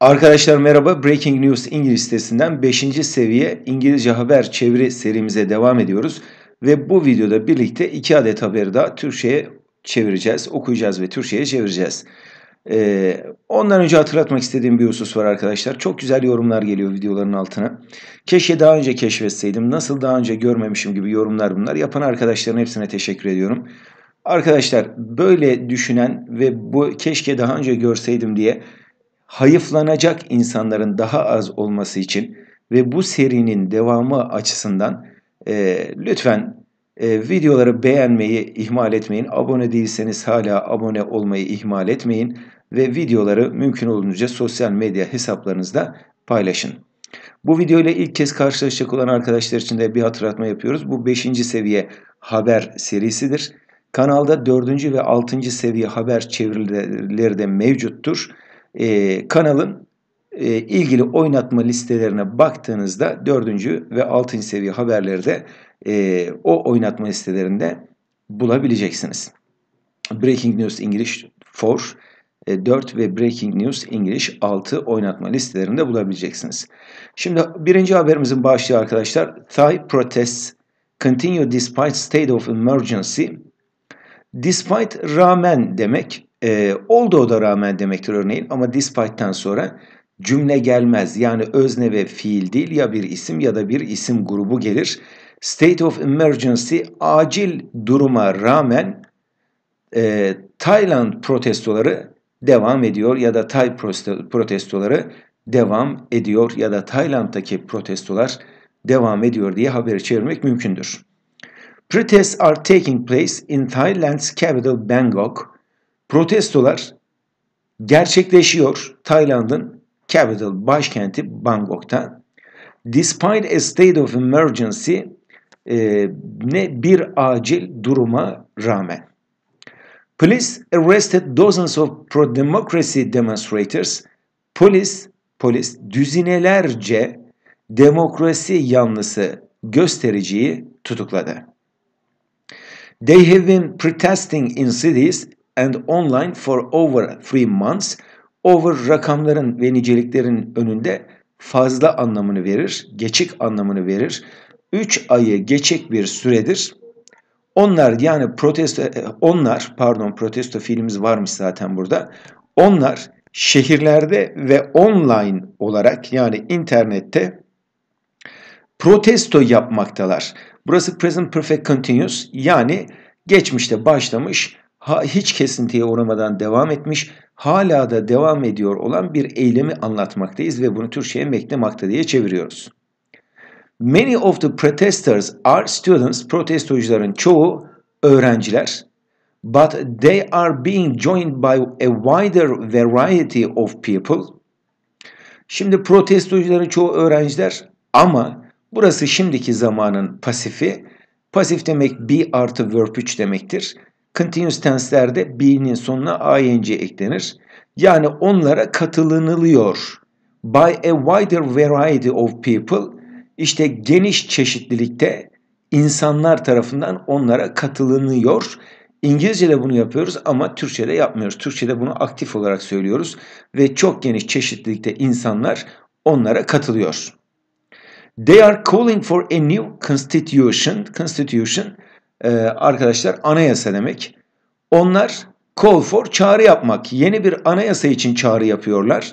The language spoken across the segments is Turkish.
Arkadaşlar merhaba. Breaking News İngiliz sitesinden 5. seviye İngilizce haber çeviri serimize devam ediyoruz. Ve bu videoda birlikte 2 adet haberi daha Türkçe'ye çevireceğiz, okuyacağız ve Türkçe'ye çevireceğiz. Ee, ondan önce hatırlatmak istediğim bir husus var arkadaşlar. Çok güzel yorumlar geliyor videoların altına. Keşke daha önce keşfetseydim. Nasıl daha önce görmemişim gibi yorumlar bunlar. Yapan arkadaşların hepsine teşekkür ediyorum. Arkadaşlar böyle düşünen ve bu keşke daha önce görseydim diye hayıflanacak insanların daha az olması için ve bu serinin devamı açısından e, lütfen e, videoları beğenmeyi ihmal etmeyin. Abone değilseniz hala abone olmayı ihmal etmeyin ve videoları mümkün olduğunca sosyal medya hesaplarınızda paylaşın. Bu video ile ilk kez karşılaşacak olan arkadaşlar için de bir hatırlatma yapıyoruz. Bu 5. seviye haber serisidir. Kanalda 4. ve 6. seviye haber çevirileri de mevcuttur e, kanalın e, ilgili oynatma listelerine baktığınızda 4. ve 6. seviye haberleri de e, o oynatma listelerinde bulabileceksiniz. Breaking News English 4 4 e, ve Breaking News English 6 oynatma listelerinde bulabileceksiniz. Şimdi birinci haberimizin başlığı arkadaşlar. Thai protests continue despite state of emergency. Despite rağmen demek. E, ee, olduğu da rağmen demektir örneğin ama despite'ten sonra cümle gelmez. Yani özne ve fiil değil ya bir isim ya da bir isim grubu gelir. State of emergency acil duruma rağmen e, Tayland protestoları devam ediyor ya da Tay protestoları devam ediyor ya da Tayland'daki protestolar devam ediyor diye haberi çevirmek mümkündür. Protests are taking place in Thailand's capital Bangkok Protestolar gerçekleşiyor Tayland'ın capital başkenti Bangkok'ta. Despite a state of emergency e, ne bir acil duruma rağmen. Police arrested dozens of pro-democracy demonstrators. Polis, polis düzinelerce demokrasi yanlısı göstericiyi tutukladı. They have been protesting in cities and online for over three months over rakamların ve niceliklerin önünde fazla anlamını verir, geçik anlamını verir. 3 ayı geçik bir süredir. Onlar yani protesto e, onlar pardon protesto fiilimiz varmış zaten burada. Onlar şehirlerde ve online olarak yani internette protesto yapmaktalar. Burası present perfect continuous yani geçmişte başlamış hiç kesintiye uğramadan devam etmiş, hala da devam ediyor olan bir eylemi anlatmaktayız ve bunu Türkçe'ye beklemakta diye çeviriyoruz. Many of the protesters are students, protestocuların çoğu öğrenciler. But they are being joined by a wider variety of people. Şimdi protestocuların çoğu öğrenciler ama burası şimdiki zamanın pasifi. Pasif demek be artı verb 3 demektir. Continuous tense'lerde be'nin sonuna ing eklenir. Yani onlara katılınılıyor. By a wider variety of people işte geniş çeşitlilikte insanlar tarafından onlara katılınıyor. İngilizce'de bunu yapıyoruz ama Türkçe'de yapmıyoruz. Türkçe'de bunu aktif olarak söylüyoruz ve çok geniş çeşitlilikte insanlar onlara katılıyor. They are calling for a new constitution. Constitution e, arkadaşlar anayasa demek. Onlar call for çağrı yapmak. Yeni bir anayasa için çağrı yapıyorlar.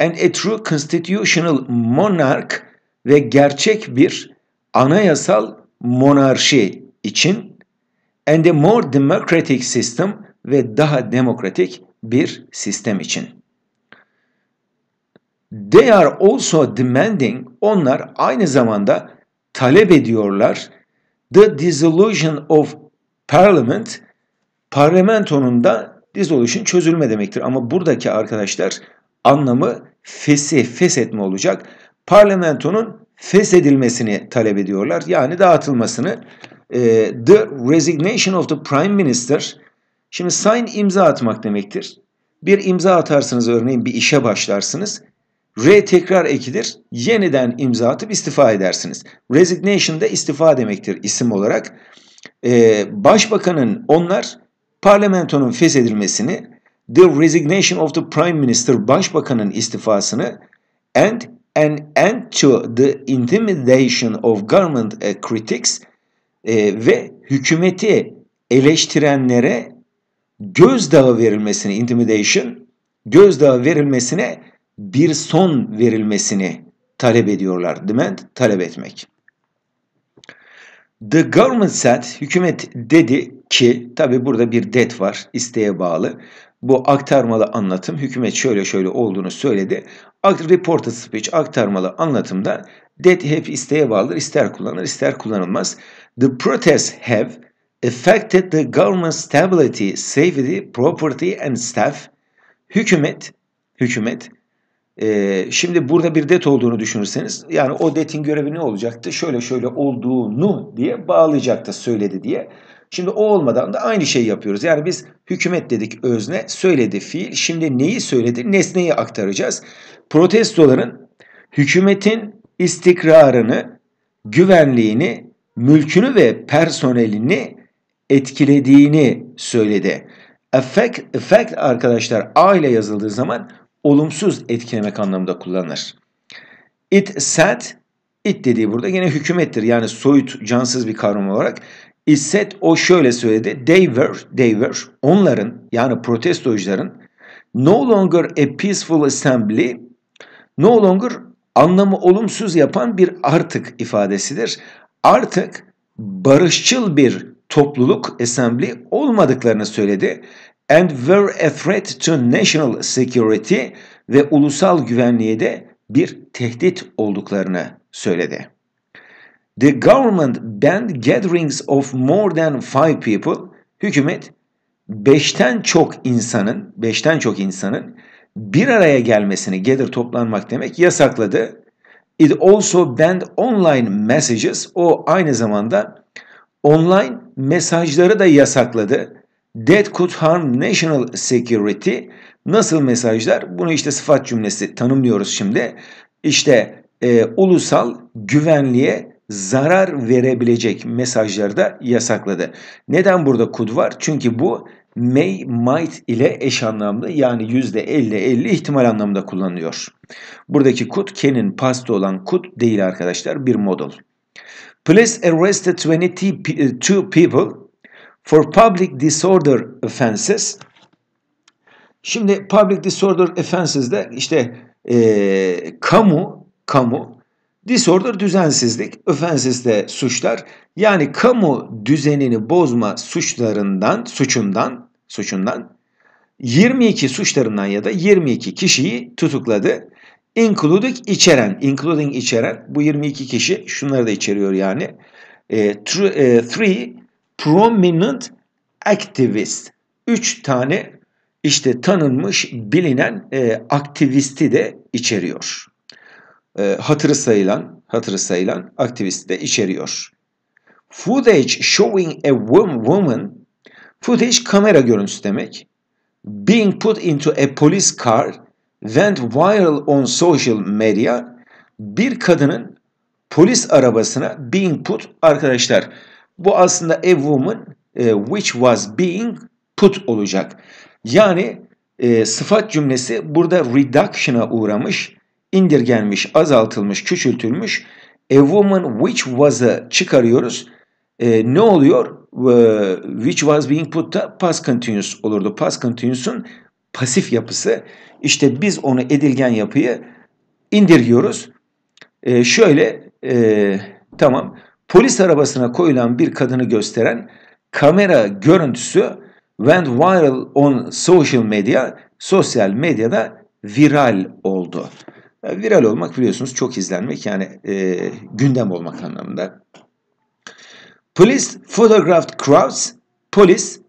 And a true constitutional monarch ve gerçek bir anayasal monarşi için and a more democratic system ve daha demokratik bir sistem için. They are also demanding onlar aynı zamanda talep ediyorlar The Dissolution of Parliament parlamentonun da dissolution çözülme demektir. Ama buradaki arkadaşlar anlamı fesih, feshetme olacak. Parlamentonun feshedilmesini talep ediyorlar. Yani dağıtılmasını. Ee, the resignation of the prime minister. Şimdi sign imza atmak demektir. Bir imza atarsınız örneğin bir işe başlarsınız. R tekrar ekilir. Yeniden imza atıp istifa edersiniz. Resignation da istifa demektir isim olarak. Ee, başbakanın onlar parlamentonun feshedilmesini the resignation of the prime minister başbakanın istifasını and an end to the intimidation of government eh, critics e, ve hükümeti eleştirenlere gözdağı verilmesini intimidation gözdağı verilmesine bir son verilmesini talep ediyorlar. Demand talep etmek. The government said, hükümet dedi ki, tabi burada bir det var, isteğe bağlı. Bu aktarmalı anlatım, hükümet şöyle şöyle olduğunu söyledi. Reported speech, aktarmalı anlatımda det hep isteğe bağlıdır, ister kullanılır, ister kullanılmaz. The protests have affected the government's stability, safety, property and staff. Hükümet, hükümet ee, şimdi burada bir det olduğunu düşünürseniz yani o detin görevi ne olacaktı? Şöyle şöyle olduğunu diye bağlayacaktı söyledi diye. Şimdi o olmadan da aynı şeyi yapıyoruz. Yani biz hükümet dedik özne, söyledi fiil. Şimdi neyi söyledi? Nesneyi aktaracağız. Protestoların hükümetin istikrarını, güvenliğini, mülkünü ve personelini etkilediğini söyledi. Effect, effect arkadaşlar A ile yazıldığı zaman olumsuz etkilemek anlamında kullanılır. It said, it dediği burada yine hükümettir. Yani soyut, cansız bir kavram olarak. It said, o şöyle söyledi. They were, they were, onların yani protestocuların no longer a peaceful assembly, no longer anlamı olumsuz yapan bir artık ifadesidir. Artık barışçıl bir topluluk assembly olmadıklarını söyledi and were a threat to national security ve ulusal güvenliğe de bir tehdit olduklarını söyledi. The government banned gatherings of more than five people. Hükümet beşten çok insanın, beşten çok insanın bir araya gelmesini, gather toplanmak demek yasakladı. It also banned online messages. O aynı zamanda online mesajları da yasakladı. That could harm national security. Nasıl mesajlar? Bunu işte sıfat cümlesi tanımlıyoruz şimdi. İşte e, ulusal güvenliğe zarar verebilecek mesajları da yasakladı. Neden burada could var? Çünkü bu may, might ile eş anlamlı yani %50-50 ihtimal anlamında kullanılıyor. Buradaki could can'in pastı olan could değil arkadaşlar bir model. Police arrested 22 eh, people for public disorder offenses. Şimdi public disorder offenses de işte e, kamu, kamu, disorder düzensizlik, offenses de suçlar. Yani kamu düzenini bozma suçlarından, suçundan, suçundan 22 suçlarından ya da 22 kişiyi tutukladı. Including içeren, including içeren bu 22 kişi şunları da içeriyor yani. E, three, e, three prominent activist. Üç tane işte tanınmış bilinen e, aktivisti de içeriyor. E, hatırı sayılan, hatırı sayılan aktivisti de içeriyor. Footage showing a woman, footage kamera görüntüsü demek. Being put into a police car went viral on social media. Bir kadının polis arabasına being put arkadaşlar bu aslında a woman e, which was being put olacak. Yani e, sıfat cümlesi burada reduction'a uğramış, indirgenmiş, azaltılmış, küçültülmüş. A woman which was'ı çıkarıyoruz. E, ne oluyor? E, which was being put da past continuous olurdu. Past continuous'un pasif yapısı. İşte biz onu edilgen yapıyı indiriyoruz. E, şöyle e, tamam polis arabasına koyulan bir kadını gösteren kamera görüntüsü went viral on social media, sosyal medyada viral oldu. E, viral olmak biliyorsunuz çok izlenmek yani e, gündem olmak anlamında. Polis photographed crowds, polis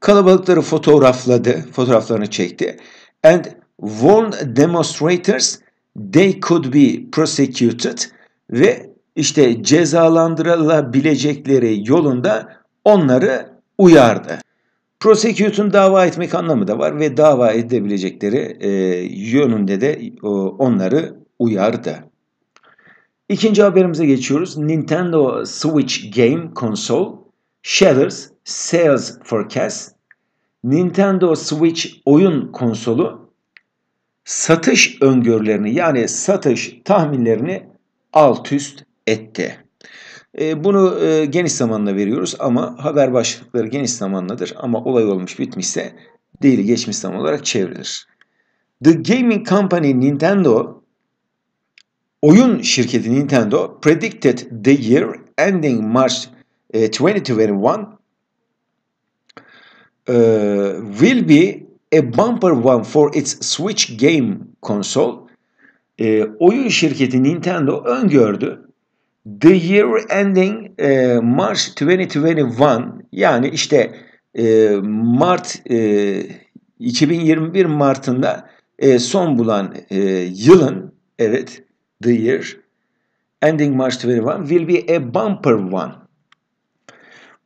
kalabalıkları fotoğrafladı, fotoğraflarını çekti. And warned demonstrators they could be prosecuted ve işte cezalandırılabilecekleri yolunda onları uyardı. Prosecute'un dava etmek anlamı da var ve dava edebilecekleri e, yönünde de e, onları uyardı. İkinci haberimize geçiyoruz. Nintendo Switch Game Console Shatters Sales Forecast Nintendo Switch oyun konsolu satış öngörülerini yani satış tahminlerini alt üst etti. E, bunu e, geniş zamanla veriyoruz ama haber başlıkları geniş zamanlıdır ama olay olmuş bitmişse değil geçmiş zaman olarak çevrilir. The gaming company Nintendo oyun şirketi Nintendo predicted the year ending March 2021 e, will be a bumper one for its Switch game console. oyun şirketi Nintendo öngördü The year ending e, March 2021 yani işte e, Mart e, 2021 Mart'ında e, son bulan e, yılın evet the year ending March 21 will be a bumper one.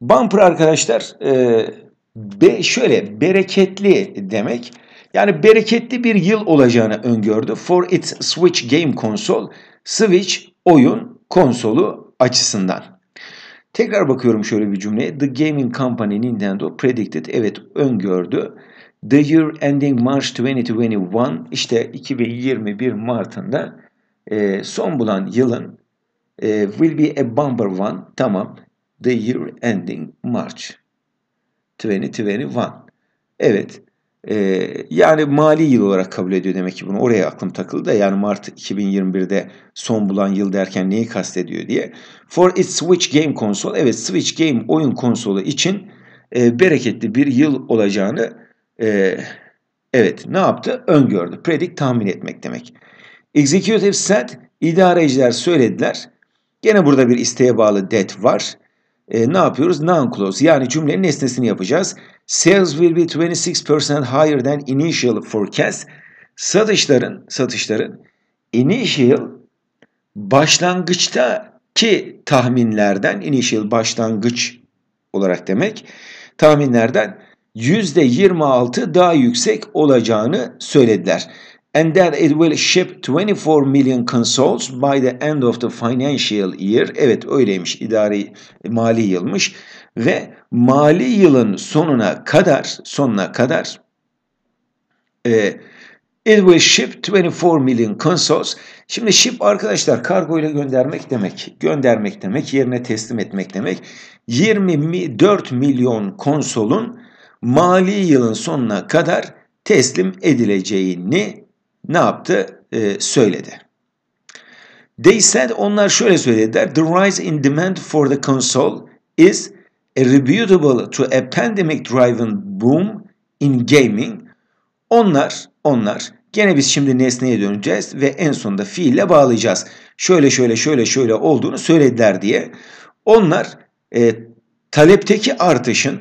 Bumper arkadaşlar e, be, şöyle bereketli demek. Yani bereketli bir yıl olacağını öngördü. For its Switch game console, Switch oyun konsolu açısından. Tekrar bakıyorum şöyle bir cümleye. The gaming company Nintendo predicted, evet öngördü. The year ending March 2021, işte 2021 Mart'ında e, son bulan yılın e, will be a bumper one, tamam. The year ending March 2021. Evet, e, yani mali yıl olarak kabul ediyor demek ki bunu. Oraya aklım takıldı. Yani Mart 2021'de son bulan yıl derken neyi kastediyor diye. For its Switch Game Console. Evet Switch Game oyun konsolu için e, bereketli bir yıl olacağını e, evet ne yaptı? Öngördü. Predict tahmin etmek demek. Executive said idareciler söylediler. Gene burada bir isteğe bağlı det var e, ne yapıyoruz? Non-clause yani cümlenin nesnesini yapacağız. Sales will be 26% higher than initial forecast. Satışların, satışların initial başlangıçtaki tahminlerden, initial başlangıç olarak demek, tahminlerden %26 daha yüksek olacağını söylediler and that it will ship 24 million consoles by the end of the financial year. Evet öyleymiş idari mali yılmış ve mali yılın sonuna kadar sonuna kadar e, it will ship 24 million consoles. Şimdi ship arkadaşlar kargo ile göndermek demek. Göndermek demek yerine teslim etmek demek. 24 milyon konsolun mali yılın sonuna kadar teslim edileceğini ne yaptı? E, söyledi. They said onlar şöyle söylediler. The rise in demand for the console is attributable to a pandemic driven boom in gaming. Onlar, onlar. Gene biz şimdi nesneye döneceğiz ve en sonunda fiille bağlayacağız. Şöyle şöyle şöyle şöyle olduğunu söylediler diye. Onlar e, talepteki artışın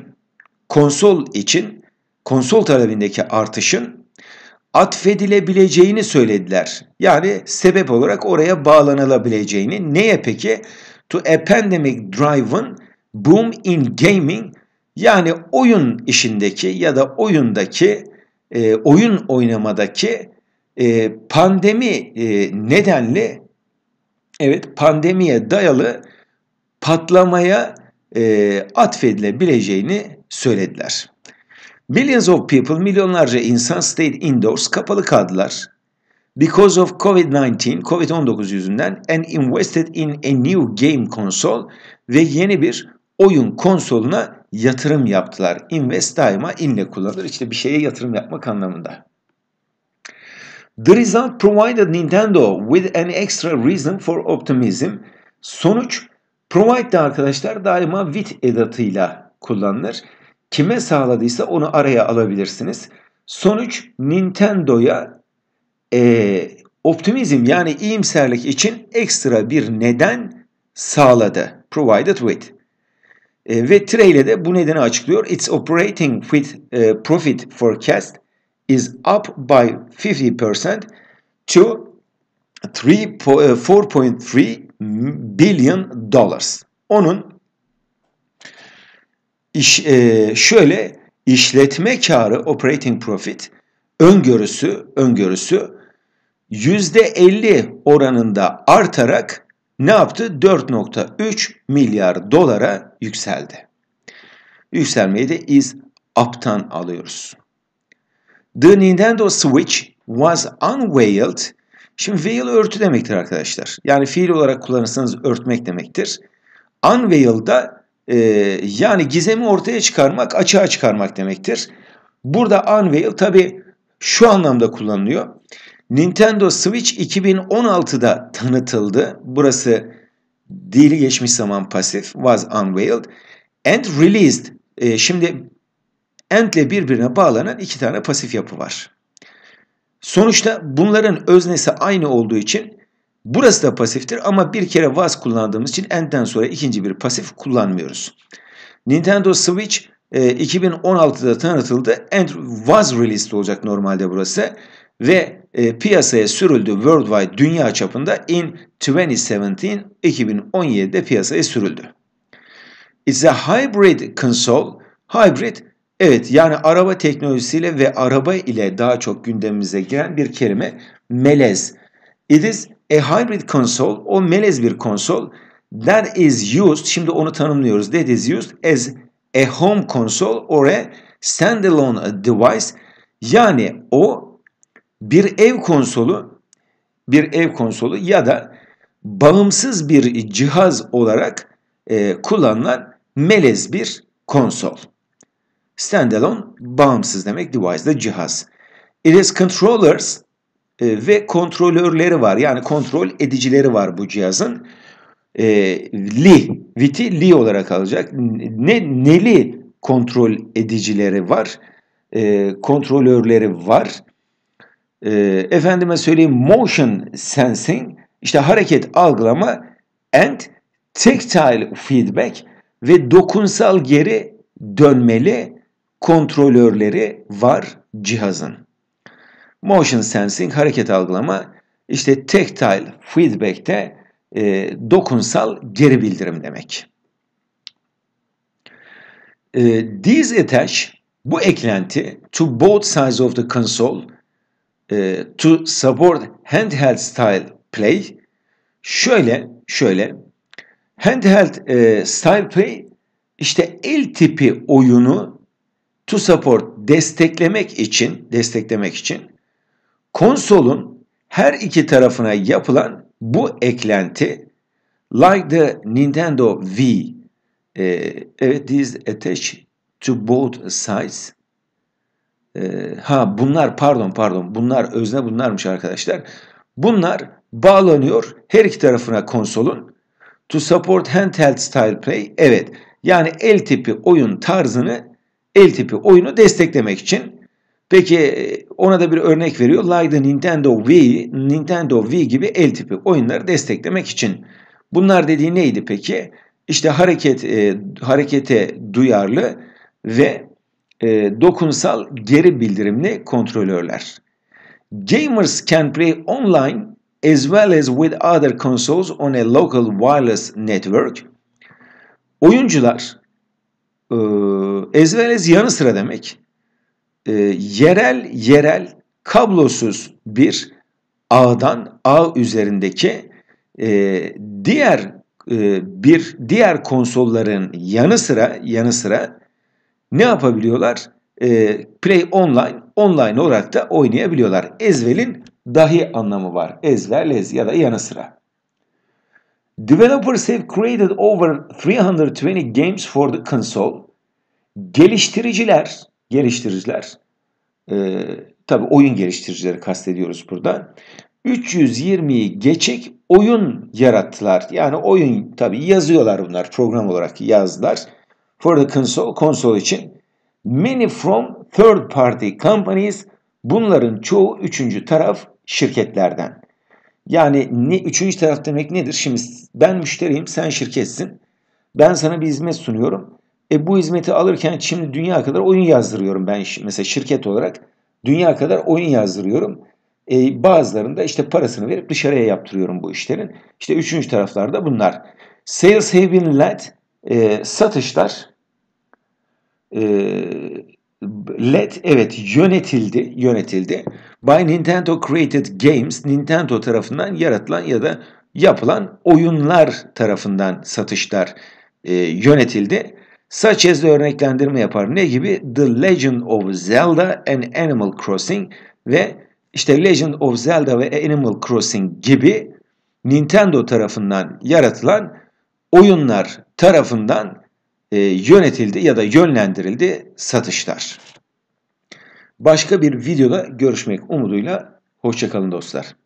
konsol için konsol talebindeki artışın atfedilebileceğini söylediler. Yani sebep olarak oraya bağlanılabileceğini. Neye peki? To a pandemic driven boom in gaming yani oyun işindeki ya da oyundaki e, oyun oynamadaki e, pandemi e, nedenli evet pandemiye dayalı patlamaya e, atfedilebileceğini söylediler. Millions of people, milyonlarca insan stayed indoors, kapalı kaldılar. Because of COVID-19, COVID-19 yüzünden and invested in a new game console ve yeni bir oyun konsoluna yatırım yaptılar. Invest daima inle kullanılır. İşte bir şeye yatırım yapmak anlamında. The result provided Nintendo with an extra reason for optimism. Sonuç provide de arkadaşlar daima with edatıyla kullanılır kime sağladıysa onu araya alabilirsiniz. Sonuç Nintendo'ya e, optimizm yani iyimserlik için ekstra bir neden sağladı. Provided with. E, ve Trey ile de bu nedeni açıklıyor. Its operating with, e, profit forecast is up by 50% to 4.3 e, billion dollars. Onun İş, e, şöyle işletme karı operating profit öngörüsü öngörüsü %50 oranında artarak ne yaptı? 4.3 milyar dolara yükseldi. Yükselmeyi de is up'tan alıyoruz. The Nintendo Switch was unveiled. Şimdi veil örtü demektir arkadaşlar. Yani fiil olarak kullanırsanız örtmek demektir. Unveil'da e, yani gizemi ortaya çıkarmak, açığa çıkarmak demektir. Burada Unveil tabi şu anlamda kullanılıyor. Nintendo Switch 2016'da tanıtıldı. Burası dili geçmiş zaman pasif was unveiled and released. E, şimdi and ile birbirine bağlanan iki tane pasif yapı var. Sonuçta bunların öznesi aynı olduğu için Burası da pasiftir ama bir kere was kullandığımız için end'den sonra ikinci bir pasif kullanmıyoruz. Nintendo Switch 2016'da e, tanıtıldı. And was released olacak normalde burası. Ve e, piyasaya sürüldü worldwide dünya çapında in 2017 2017'de piyasaya sürüldü. It's a hybrid console. Hybrid Evet yani araba teknolojisiyle ve araba ile daha çok gündemimize giren bir kelime melez. It is A e, hybrid console o melez bir konsol that is used şimdi onu tanımlıyoruz that is used as a home console or a standalone device yani o bir ev konsolu bir ev konsolu ya da bağımsız bir cihaz olarak e, kullanılan melez bir konsol. Standalone bağımsız demek device de cihaz. It is controllers e, ve kontrolörleri var. Yani kontrol edicileri var bu cihazın. E, li, viti li olarak alacak. Ne, neli kontrol edicileri var. E, kontrolörleri var. E, efendime söyleyeyim motion sensing, işte hareket algılama and tactile feedback ve dokunsal geri dönmeli kontrolörleri var cihazın. Motion sensing hareket algılama işte tactile feedback de e, dokunsal geri bildirim demek. E, these attach bu eklenti to both sides of the console e, to support handheld style play şöyle şöyle handheld e, style play işte el tipi oyunu to support desteklemek için desteklemek için Konsolun her iki tarafına yapılan bu eklenti like the Nintendo Wii e, evet these attached to both sides e, ha bunlar pardon pardon bunlar özne bunlarmış arkadaşlar. Bunlar bağlanıyor her iki tarafına konsolun. To support handheld style play. Evet. Yani el tipi oyun tarzını, el tipi oyunu desteklemek için Peki e, ona da bir örnek veriyor. Like the Nintendo Wii, Nintendo Wii gibi el tipi oyunları desteklemek için. Bunlar dediği neydi peki? İşte hareket e, harekete duyarlı ve e, dokunsal geri bildirimli kontrolörler. Gamers can play online as well as with other consoles on a local wireless network. Oyuncular e, as well as yanı sıra demek e, yerel yerel kablosuz bir ağdan ağ üzerindeki e, diğer e, bir diğer konsolların yanı sıra yanı sıra ne yapabiliyorlar? E, Play Online online olarak da oynayabiliyorlar. Ezvel'in dahi anlamı var. Ezvel, ez ya da yanı sıra. Developers have created over 320 games for the console. Geliştiriciler geliştiriciler e, tabi oyun geliştiricileri kastediyoruz burada. 320'yi geçik oyun yarattılar. Yani oyun tabi yazıyorlar bunlar program olarak yazdılar. For the console, console için many from third party companies bunların çoğu üçüncü taraf şirketlerden. Yani ne, üçüncü taraf demek nedir? Şimdi ben müşteriyim, sen şirketsin. Ben sana bir hizmet sunuyorum. E bu hizmeti alırken şimdi dünya kadar oyun yazdırıyorum ben mesela şirket olarak. Dünya kadar oyun yazdırıyorum. E, bazılarında işte parasını verip dışarıya yaptırıyorum bu işlerin. İşte üçüncü taraflarda bunlar. Sales have been led, e, satışlar e, led, evet yönetildi, yönetildi. By Nintendo Created Games, Nintendo tarafından yaratılan ya da yapılan oyunlar tarafından satışlar e, yönetildi. Saçez'de örneklendirme yapar. Ne gibi? The Legend of Zelda and Animal Crossing ve işte Legend of Zelda ve Animal Crossing gibi Nintendo tarafından yaratılan oyunlar tarafından e, yönetildi ya da yönlendirildi satışlar. Başka bir videoda görüşmek umuduyla hoşçakalın dostlar.